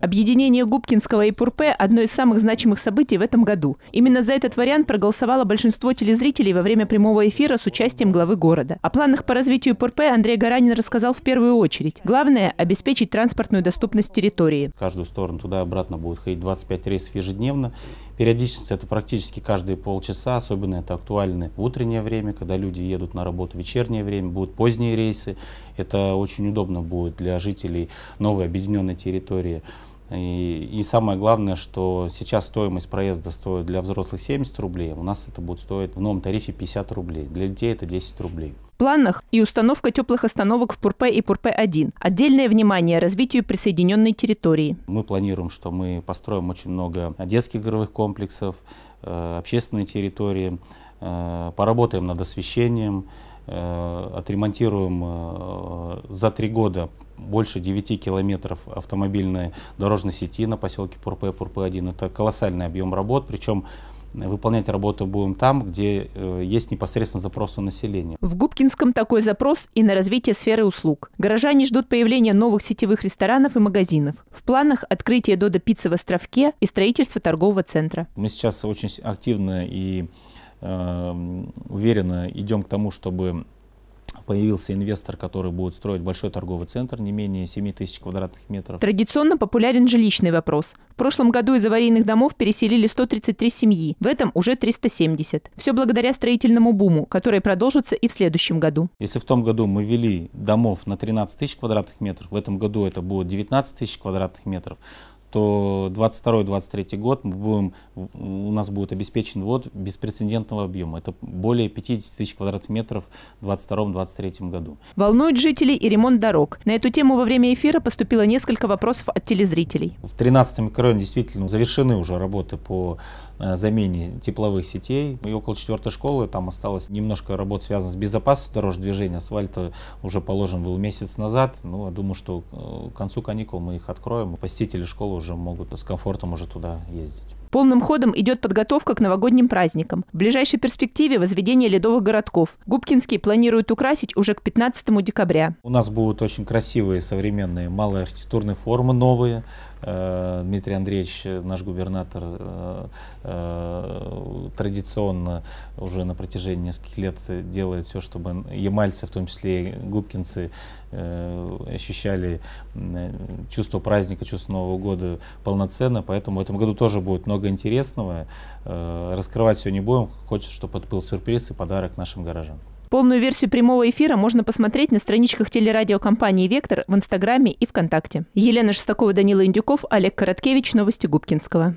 Объединение Губкинского и Пурпе – одно из самых значимых событий в этом году. Именно за этот вариант проголосовало большинство телезрителей во время прямого эфира с участием главы города. О планах по развитию Пурпе Андрей Гаранин рассказал в первую очередь. Главное – обеспечить транспортную доступность территории. В каждую сторону туда и обратно будет ходить 25 рейсов ежедневно. Периодичность – это практически каждые полчаса, особенно это актуально в утреннее время, когда люди едут на работу в вечернее время, будут поздние рейсы. Это очень удобно будет для жителей новой объединенной территории. И, и самое главное, что сейчас стоимость проезда стоит для взрослых 70 рублей, а у нас это будет стоить в новом тарифе 50 рублей, для детей это 10 рублей. В планах и установка теплых остановок в Пурпе и Пурпе-1. Отдельное внимание развитию присоединенной территории. Мы планируем, что мы построим очень много детских игровых комплексов, э, общественной территории, э, поработаем над освещением, э, отремонтируем за три года больше 9 километров автомобильной дорожной сети на поселке Пурпе, Пурпе-1. Это колоссальный объем работ, причем э, выполнять работу будем там, где э, есть непосредственно запрос у населения. В Губкинском такой запрос и на развитие сферы услуг. Горожане ждут появления новых сетевых ресторанов и магазинов. В планах открытие Дода Пицца в Островке и строительство торгового центра. Мы сейчас очень активно и э, уверенно идем к тому, чтобы появился инвестор, который будет строить большой торговый центр, не менее 7 тысяч квадратных метров. Традиционно популярен жилищный вопрос. В прошлом году из аварийных домов переселили 133 семьи, в этом уже 370. Все благодаря строительному буму, который продолжится и в следующем году. Если в том году мы ввели домов на 13 тысяч квадратных метров, в этом году это будет 19 тысяч квадратных метров, что 22-23 год мы будем, у нас будет обеспечен ввод беспрецедентного объема. Это более 50 тысяч квадратных метров в 22-23 году. волнуют жители и ремонт дорог. На эту тему во время эфира поступило несколько вопросов от телезрителей. В 13 микрорайоне действительно завершены уже работы по э, замене тепловых сетей. И около четвертой школы там осталось немножко работ связано с безопасностью дорожного движения. Асфальт э, уже положен был месяц назад. Ну, я думаю, что э, к концу каникул мы их откроем. Посетители школы уже могут с комфортом уже туда ездить. Полным ходом идет подготовка к новогодним праздникам. В ближайшей перспективе возведение ледовых городков. Губкинский планирует украсить уже к 15 декабря. У нас будут очень красивые современные малые архитектурные формы, новые. Э, Дмитрий Андреевич, наш губернатор, э, э, традиционно уже на протяжении нескольких лет делает все, чтобы ямальцы, в том числе и губкинцы, э, ощущали чувство праздника, чувство Нового года полноценно. Поэтому в этом году тоже будет много интересного. Э, раскрывать все не будем. Хочется, чтобы это был сюрприз и подарок нашим горожанам. Полную версию прямого эфира можно посмотреть на страничках телерадиокомпании «Вектор» в Инстаграме и ВКонтакте. Елена Шестакова, Данила Индюков, Олег Короткевич. Новости Губкинского.